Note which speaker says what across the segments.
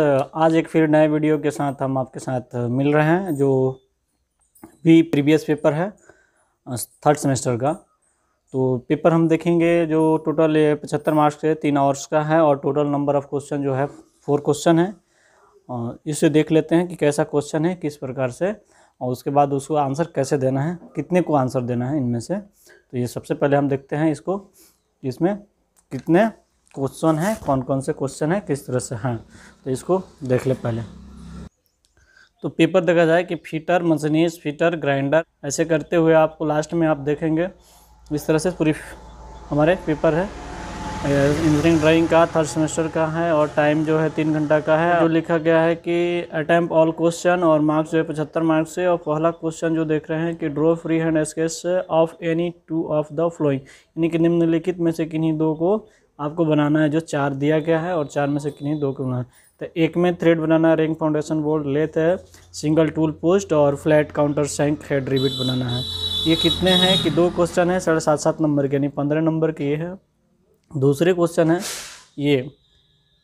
Speaker 1: आज एक फिर नए वीडियो के साथ हम आपके साथ मिल रहे हैं जो भी प्रीवियस पेपर है थर्ड सेमेस्टर का तो पेपर हम देखेंगे जो टोटल पचहत्तर मार्क्स के तीन आवर्स का है और टोटल नंबर ऑफ क्वेश्चन जो है फोर क्वेश्चन है और इसे देख लेते हैं कि कैसा क्वेश्चन है किस प्रकार से और उसके बाद उसको आंसर कैसे देना है कितने को आंसर देना है इनमें से तो ये सबसे पहले हम देखते हैं इसको इसमें कितने क्वेश्चन है कौन कौन से क्वेश्चन है किस तरह से हैं तो इसको देख ले पहले तो पेपर देखा जाए कि फीटर मशीनीज फीटर ग्राइंडर ऐसे करते हुए आपको लास्ट में आप देखेंगे इस तरह से पूरी हमारे पेपर है इंजीनियरिंग ड्राइंग का थर्ड सेमेस्टर का है और टाइम जो है तीन घंटा का है जो लिखा गया है कि अटैम्प ऑल क्वेश्चन और मार्क्स जो है पचहत्तर मार्क्स से और पहला क्वेश्चन जो देख रहे हैं कि draw free hand sketch of any two of the following यानी कि निम्नलिखित में से किन्हीं दो को आपको बनाना है जो चार दिया गया है और चार में से किन्हीं दो को बनाना तो एक में थ्रेड बनाना है रिंग फाउंडेशन बोर्ड लेथ है सिंगल टूल पोस्ट और flat countersunk head rivet बनाना है ये कितने हैं कि दो क्वेश्चन है साढ़े सात सात नंबर के यानी पंद्रह नंबर के ये है दूसरे क्वेश्चन है ये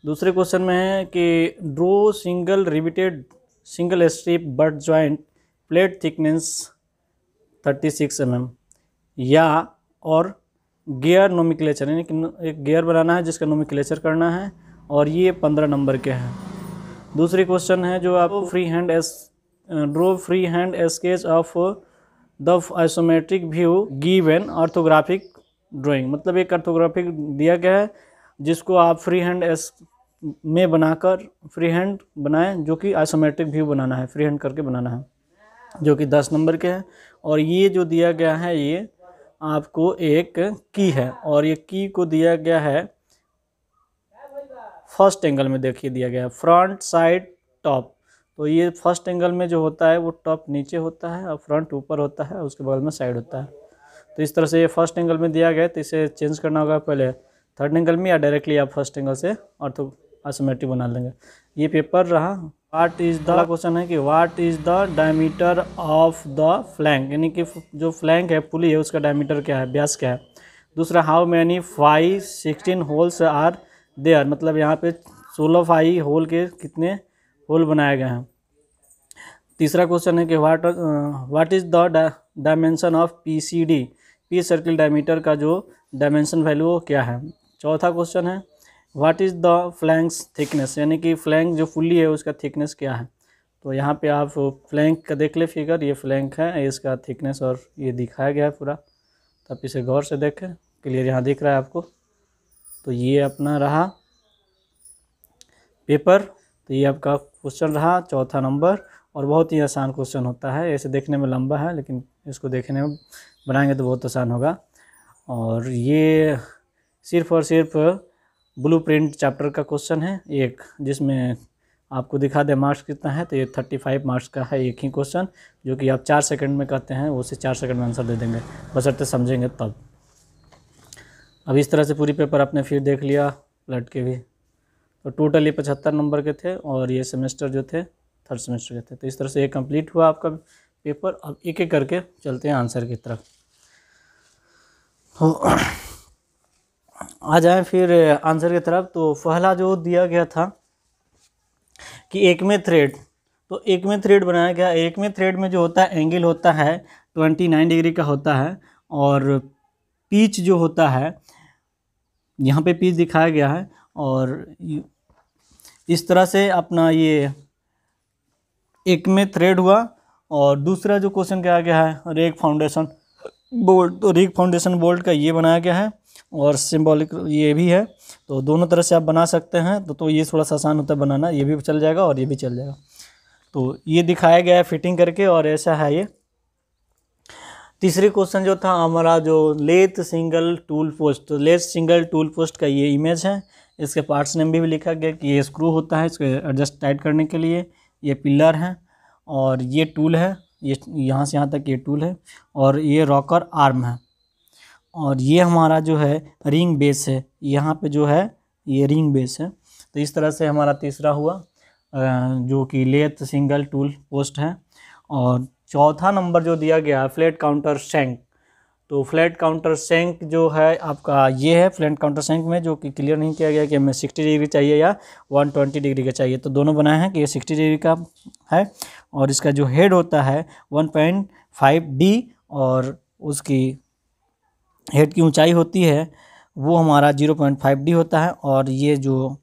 Speaker 1: दूसरे क्वेश्चन में है कि draw single riveted single strip butt joint plate thickness thirty six M या और गियर नोमिक्लेचर यानी कि एक गियर बनाना है जिसका नोमिक्लेचर करना है और ये पंद्रह नंबर के हैं दूसरी क्वेश्चन है जो आपको फ्री हैंड एस draw free hand sketch of the isometric view given orthographic drawing मतलब एक ऑर्थोग्राफिक दिया गया है जिसको आप फ्री हैंड एस में बनाकर फ्री हैंड बनाएं जो कि आइसोमेट्रिक व्यू बनाना है फ्री हैंड करके बनाना है जो कि दस नंबर के हैं और ये जो दिया गया है ये आपको एक की है और ये की को दिया गया है फर्स्ट एंगल में देखिए दिया गया है फ्रंट साइड टॉप तो ये फर्स्ट एंगल में जो होता है वो टॉप नीचे होता है और फ्रंट ऊपर होता है उसके बगल में साइड होता है तो इस तरह से ये फर्स्ट एंगल में दिया गया है तो इसे चेंज करना होगा पहले थर्ड एंगल में या डायरेक्टली आप फर्स्ट एंगल से और असमेट्रिक बना लेंगे ये पेपर रहा वाट इज़ द क्वेश्चन है कि what is the diameter of the flank यानी कि जो फ्लैंक है पुली है उसका डायमीटर क्या है ब्यास क्या है दूसरा how many five sixteen holes are there मतलब यहाँ पे सोलह फाइव होल के कितने होल बनाए गए हैं तीसरा क्वेश्चन है कि what what is the dimension of P C D P circle diameter का जो डायमेंशन वैल्यू क्या है चौथा क्वेश्चन है what is the flanks thickness यानी कि फ्लैंक जो फुल्ली है उसका थिकनेस क्या है तो यहाँ पे आप फ्लैंक का देख ले फिगर ये फ्लैंक है इसका थिकनेस और ये दिखाया गया है पूरा तो आप इसे गौर से देखें क्लियर यहाँ दिख रहा है आपको तो ये अपना रहा पेपर तो ये आपका क्वेश्चन रहा चौथा नंबर और बहुत ही आसान क्वेश्चन होता है ऐसे देखने में लंबा है लेकिन इसको देखने में बनाएंगे तो बहुत आसान होगा और ये सिर्फ और सिर्फ ब्लू प्रिंट चैप्टर का क्वेश्चन है एक जिसमें आपको दिखा दे मार्क्स कितना है तो ये थर्टी फाइव मार्क्स का है एक ही क्वेश्चन जो कि आप चार सेकंड में कहते हैं उसे चार सेकंड में आंसर दे देंगे बसरते समझेंगे तब अब इस तरह से पूरी पेपर आपने फिर देख लिया लट के भी तो टोटल ये पचहत्तर नंबर के थे और ये सेमेस्टर जो थे थर्ड सेमेस्टर के थे तो इस तरह से ये कंप्लीट हुआ आपका पेपर अब एक एक करके चलते हैं आंसर की तरफ तो आ जाएं फिर आंसर की तरफ तो पहला जो दिया गया था कि एक में थ्रेड तो एक में थ्रेड बनाया गया एक में थ्रेड में जो होता है एंगल होता है ट्वेंटी नाइन डिग्री का होता है और पीच जो होता है यहाँ पे पीच दिखाया गया है और इस तरह से अपना ये एक में थ्रेड हुआ और दूसरा जो क्वेश्चन क्या गया है रेक फाउंडेशन बोल्ट तो रेक फाउंडेशन बोल्ट का ये बनाया गया है और सिम्बॉलिक ये भी है तो दोनों तरह से आप बना सकते हैं तो तो ये थोड़ा सा आसान होता है बनाना ये भी चल जाएगा और ये भी चल जाएगा तो ये दिखाया गया है फिटिंग करके और ऐसा है ये तीसरे क्वेश्चन जो था हमारा जो लेथ सिंगल टूल पोस्ट तो लेथ सिंगल टूल पोस्ट का ये इमेज है इसके पार्ट्स नेम भी लिखा गया कि ये स्क्रू होता है इसको एडजस्ट टाइट करने के लिए ये पिलर है और ये टूल है ये यहाँ से यहाँ तक ये टूल है और ये रॉकर आर्म है और ये हमारा जो है रिंग बेस है यहाँ पे जो है ये रिंग बेस है तो इस तरह से हमारा तीसरा हुआ जो कि लेथ सिंगल टूल पोस्ट है और चौथा नंबर जो दिया गया है फ्लैट काउंटर सेंक तो फ्लैट काउंटर सेंक जो है आपका ये है फ्लैट काउंटर सेंक में जो कि क्लियर नहीं किया गया कि हमें सिक्सटी डिग्री चाहिए या वन ट्वेंटी डिग्री का चाहिए तो दोनों बनाए हैं कि ये सिक्सटी डिग्री का है और इसका जो हेड होता है वन पॉइंट फाइव डी और उसकी हेड की ऊंचाई होती है वो हमारा जीरो पॉइंट फाइव डी होता है और ये जो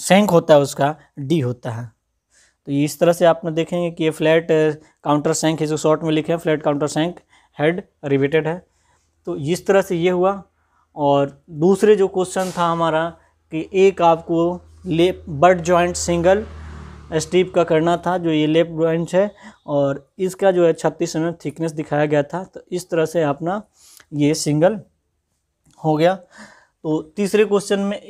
Speaker 1: सेंक होता है उसका डी होता है तो इस तरह से आपने देखेंगे कि ये फ्लैट काउंटर सेंक है जो शॉर्ट में लिखे हैं flat countersunk head riveted है तो इस तरह से ये हुआ और दूसरे जो क्वेश्चन था हमारा कि एक आपको ले बट जॉइंट सिंगल स्टीप का करना था जो ये लेफ्ट जॉइंट है और इसका जो है छत्तीस एम थिकनेस दिखाया गया था तो इस तरह से अपना ये सिंगल हो गया तो तीसरे क्वेश्चन में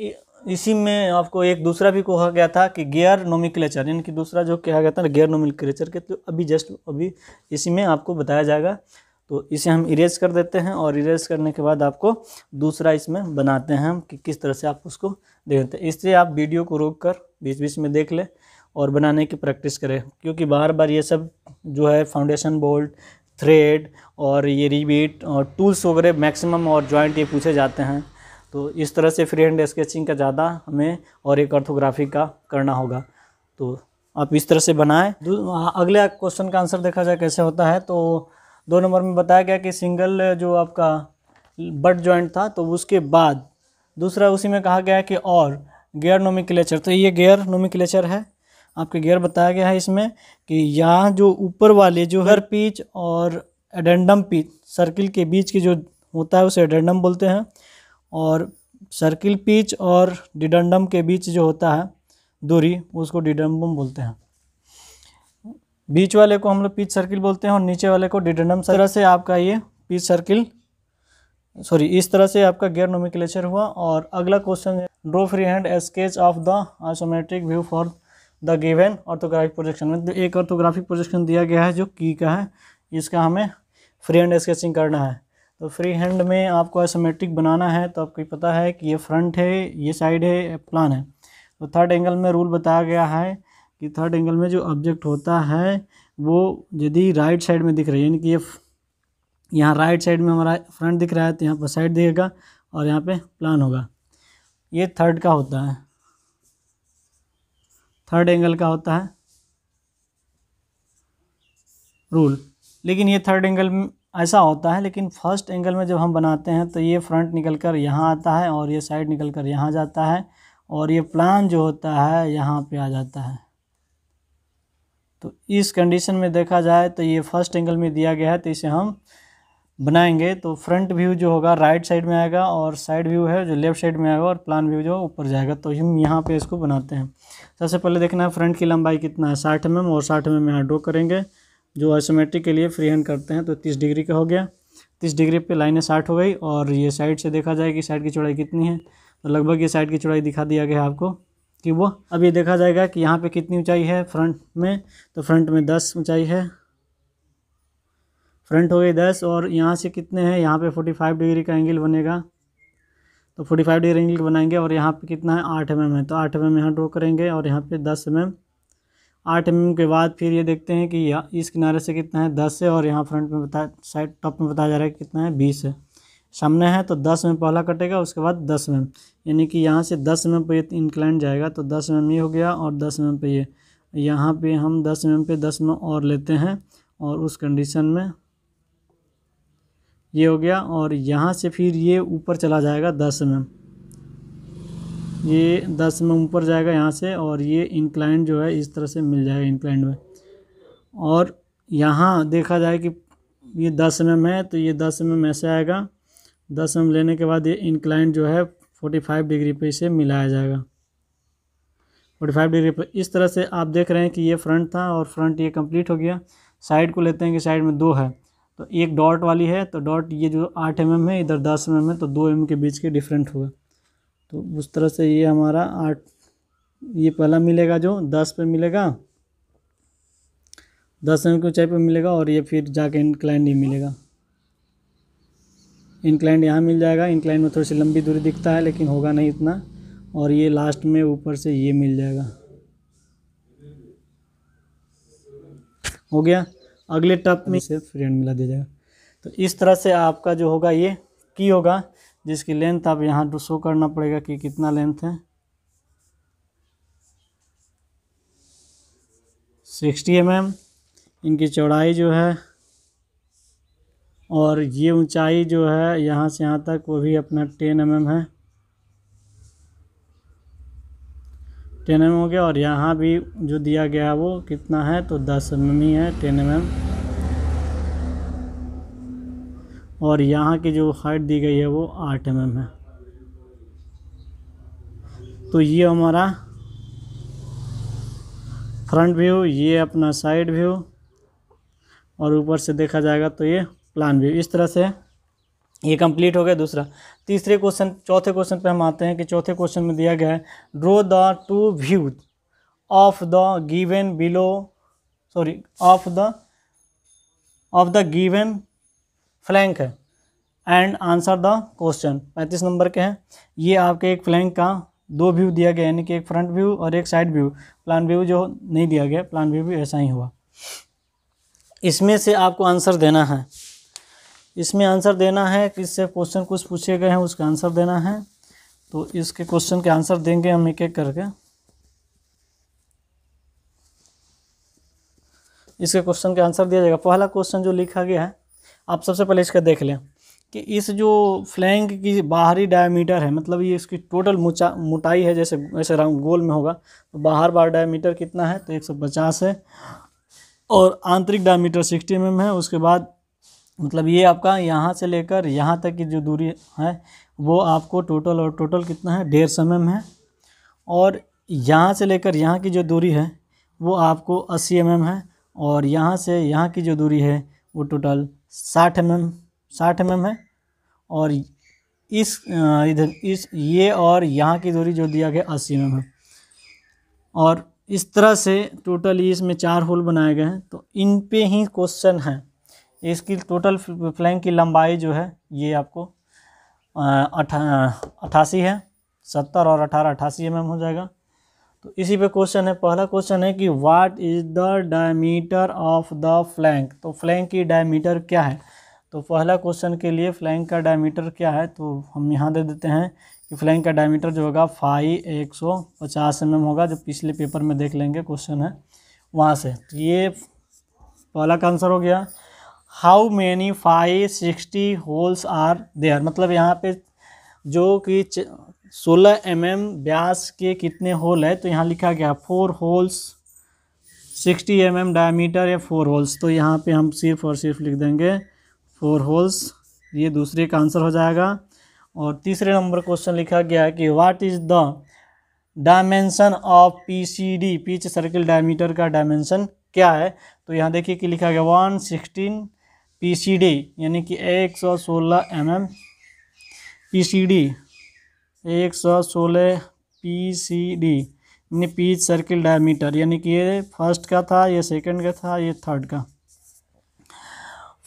Speaker 1: इसी में आपको एक दूसरा भी कहा गया था कि गियर नोमिक्लेचर यानी कि दूसरा जो कहा गया था गियर नोमिक्लेचर के तो अभी जस्ट अभी इसी में आपको बताया जाएगा तो इसे हम इरेज कर देते हैं और इरेज करने के बाद आपको दूसरा इसमें बनाते हैं हम कि किस तरह से आप उसको देखते हैं इससे आप वीडियो को रोक कर बीच बीच में देख लें और बनाने की प्रैक्टिस करें क्योंकि बार बार ये सब जो है फाउंडेशन बोल्ट थ्रेड और ये रिबीट और टूल्स वगैरह मैक्सिमम और जॉइंट ये पूछे जाते हैं तो इस तरह से फ्री हैंड स्केचिंग का ज़्यादा हमें और एक अर्थोग्राफी का करना होगा तो आप इस तरह से बनाएं अगले क्वेश्चन का आंसर देखा जाए कैसे होता है तो दो नंबर में बताया गया कि सिंगल जो आपका बट जॉइंट था तो उसके बाद दूसरा उसी में कहा गया है कि और गेयर नोमिक्लेचर तो ये गेयर नोमिक्लेचर है आपके गेयर बताया गया है इसमें कि यहाँ जो ऊपर वाले जो हर पीच और एडेंडम पीच सर्किल के बीच की जो होता है उसे एडेंडम बोलते हैं और सर्किल पीच और डिडेंडम के बीच जो होता है दूरी उसको डिडेंडम बोलते हैं बीच वाले को हम लोग पीच सर्किल बोलते हैं और नीचे वाले को डिडेंडम तरह से आपका ये पीच सर्किल सॉरी इस तरह से आपका गेयर नोमिक्लेचर हुआ और अगला question draw free hand sketch of the isometric view for the given orthographic projection में तो एक ऑर्थोग्राफिक प्रोजेक्शन दिया गया है जो की का है इसका हमें फ्री हैंड स्केचिंग करना है तो फ्री हैंड में आपको एसोमेट्रिक बनाना है तो आपको पता है कि ये फ्रंट है ये साइड है प्लान है तो थर्ड एंगल में रूल बताया गया है कि थर्ड एंगल में जो ऑब्जेक्ट होता है वो यदि राइट साइड में दिख रही है यानी कि ये यहाँ राइट साइड में हमारा फ्रंट दिख रहा है तो यहाँ पर साइड दिखेगा और यहाँ पे प्लान होगा ये थर्ड का होता है थर्ड एंगल का होता है रूल लेकिन ये थर्ड एंगल ऐसा होता है लेकिन फर्स्ट एंगल में जब हम बनाते हैं तो ये फ्रंट निकल कर यहाँ आता है और ये साइड निकल कर यहाँ जाता है और ये प्लान जो होता है यहाँ पे आ जाता है तो इस कंडीशन में देखा जाए तो ये फर्स्ट एंगल में दिया गया है तो इसे हम बनाएंगे तो फ्रंट व्यू जो होगा राइट साइड में आएगा और साइड व्यू है जो लेफ्ट साइड में आएगा और प्लान व्यू जो ऊपर जाएगा तो हम यहाँ पे इसको बनाते हैं सबसे पहले देखना है फ्रंट की लंबाई कितना है साठ एम mm और साठ एम mm एम यहाँ ड्रॉ करेंगे जो आइसोमेट्रिक के लिए फ्री हैंड करते हैं तो तीस डिग्री का हो गया तीस डिग्री पर लाइनें साठ हो गई और ये साइड से देखा जाए कि साइड की चौड़ाई कितनी है तो लगभग ये साइड की चौड़ाई दिखा दिया गया आपको कि वो अब ये देखा जाएगा कि यहाँ पर कितनी ऊँचाई है फ्रंट में तो फ्रंट में दस ऊँचाई है फ्रंट हो गई दस और यहाँ से कितने हैं यहाँ पे फोर्टी फाइव डिग्री का एंगल बनेगा तो फोर्टी फाइव डिग्री एंगल बनाएंगे और यहाँ पे कितना है आठ एम mm है तो आठ एम mm एम यहाँ ड्रॉ करेंगे और यहाँ पे दस एम mm। एम आठ एम के बाद फिर ये देखते हैं कि इस किनारे से कितना है दस है और यहाँ फ्रंट में बता साइड टॉप में बताया जा रहा है कितना है बीस है सामने है तो दस में पहला कटेगा उसके बाद दस एम यानी कि यहाँ से दस एम एम पे इंक्लाइन जाएगा तो दस एम ये हो गया और दस एम पे ये यहाँ पे हम दस एम पे दस एम और लेते हैं और उस कंडीशन में ये हो गया और यहाँ से फिर ये ऊपर चला जाएगा दस एम ये दस एम ऊपर जाएगा यहाँ से और ये इंक्लाइन जो है इस तरह से मिल जाएगा इंक्लाइन में और यहाँ देखा जाए कि ये दस एम है तो ये दस एम ऐसे आएगा दस एम लेने के बाद ये इंक्लाइन जो है फोर्टी फाइव डिग्री पे इसे मिलाया जाएगा फोर्टी फाइव डिग्री पर इस तरह से आप देख रहे हैं कि ये फ्रंट था और फ्रंट ये कंप्लीट हो गया साइड को लेते हैं कि साइड में दो है तो एक डॉट वाली है तो डॉट ये जो आठ एम है इधर दस एम है तो दो एम के बीच के डिफरेंट हुआ तो उस तरह से ये हमारा आठ ये पहला मिलेगा जो दस पे मिलेगा दस एम की ऊँचाई पर मिलेगा और ये फिर जाके इंक्लाइन ही मिलेगा इंक्लाइन यहाँ मिल जाएगा इंक्लाइन में थोड़ी सी लंबी दूरी दिखता है लेकिन होगा नहीं इतना और ये लास्ट में ऊपर से ये मिल जाएगा हो गया अगले टप में इसे फ्रेंड मिला दिया जाएगा तो इस तरह से आपका जो होगा ये की होगा जिसकी लेंथ आप यहाँ शो करना पड़ेगा कि कितना लेंथ है सिक्सटी एम mm, इनकी चौड़ाई जो है और ये ऊंचाई जो है यहाँ से यहाँ तक वो भी अपना टेन एम mm है टेन एम हो गया और यहाँ भी जो दिया गया है वो कितना है तो दस एम एम ही है टेन एम एम और यहाँ की जो हाइट दी गई है वो आठ एम एम है तो ये हमारा फ्रंट व्यू ये अपना साइड व्यू और ऊपर से देखा जाएगा तो ये प्लान व्यू इस तरह से ये कंप्लीट हो गया दूसरा तीसरे क्वेश्चन चौथे क्वेश्चन पे हम आते हैं कि चौथे क्वेश्चन में दिया गया है draw the two view of the given below sorry of the of the given flank है एंड आंसर द क्वेश्चन पैंतीस नंबर के हैं ये आपके एक फ्लैंक का दो व्यू दिया गया यानी कि एक फ्रंट व्यू और एक साइड व्यू प्लान व्यू जो नहीं दिया गया प्लान व्यू भी ऐसा ही हुआ इसमें से आपको आंसर देना है इसमें आंसर देना है इससे क्वेश्चन कुछ पूछे गए हैं उसका आंसर देना है तो इसके क्वेश्चन के आंसर देंगे हम एक एक करके इसके क्वेश्चन के आंसर दिया जाएगा पहला क्वेश्चन जो लिखा गया है आप सबसे पहले इसका देख लें कि इस जो फ्लैंक की बाहरी डायमीटर है मतलब ये इसकी टोटल मोटाई है जैसे वैसे राउंड गोल में होगा तो बाहर बार डायमीटर कितना है तो एक सौ पचास है और आंतरिक डायमीटर सिक्सटी एम एम है उसके बाद मतलब ये आपका यहाँ से लेकर यहाँ तक की जो दूरी है वो आपको टोटल और टोटल कितना है डेढ़ सौ एम है और यहाँ से लेकर यहाँ की जो दूरी है वो आपको अस्सी एम है और यहाँ से यहाँ की जो दूरी है वो टोटल साठ एम एम साठ एम है और इस इधर इस ये और यहाँ की दूरी जो दिया गया अस्सी एम है और इस तरह से टोटल इसमें चार होल बनाए गए हैं तो इन पे ही क्वेश्चन है इसकी टोटल फ्लैंक की लंबाई जो है ये आपको अठासी है सत्तर और अठारह अठासी एम mm हो जाएगा तो इसी पे क्वेश्चन है पहला क्वेश्चन है कि what is the diameter of the flank तो फ्लैंक की डायमीटर क्या है तो पहला क्वेश्चन के लिए फ्लैंक का डायमीटर क्या है तो हम यहाँ दे देते हैं कि फ्लैंक का डायमीटर जो होगा फाई एक सौ पचास एम mm होगा जो पिछले पेपर में देख लेंगे क्वेश्चन है वहाँ से तो ये पहला का आंसर हो गया how many five sixty holes are there मतलब यहाँ पे जो कि सोलह एम एम व्यास के कितने होल है तो यहाँ लिखा गया four holes sixty M M diameter या फोर होल्स तो यहाँ पे हम सिर्फ और सिर्फ लिख देंगे फोर होल्स ये दूसरे का आंसर हो जाएगा और तीसरे नंबर क्वेश्चन लिखा गया है कि what is the dimension of PCD pitch circle diameter का डायमेंशन क्या है तो यहाँ देखिए कि लिखा गया वन सिक्सटीन पी यानी कि एक सौ सोलह M M P C D एक सौ सोलह पी सी डी यानी पीच सर्किल डायमीटर यानी कि ये फर्स्ट का था ये सेकंड का था ये थर्ड का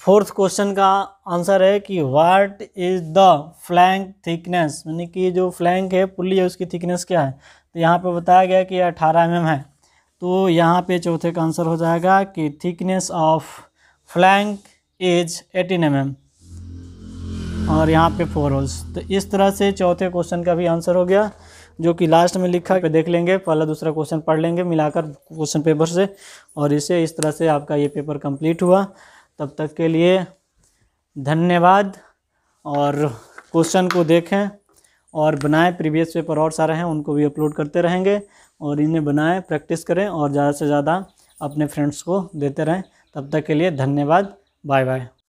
Speaker 1: फोर्थ क्वेश्चन का आंसर है कि what is the flank thickness यानी कि जो फ्लैंक है पुली है उसकी थिकनेस क्या है तो यहाँ पे बताया गया कि अठारह एम है तो यहाँ पे चौथे का आंसर हो जाएगा कि thickness of flank as eighteen M M और यहाँ पे फोर होल्स तो इस तरह से चौथे क्वेश्चन का भी आंसर हो गया जो कि लास्ट में लिखा है देख लेंगे पहला दूसरा क्वेश्चन पढ़ लेंगे मिलाकर क्वेश्चन पेपर से और इसे इस तरह से आपका ये पेपर कंप्लीट हुआ तब तक के लिए धन्यवाद और क्वेश्चन को देखें और बनाएं प्रीवियस पेपर और सारे हैं उनको भी अपलोड करते रहेंगे और इन्हें बनाएं प्रैक्टिस करें और ज़्यादा से ज़्यादा अपने फ्रेंड्स को देते रहें तब तक के लिए धन्यवाद Bye bye.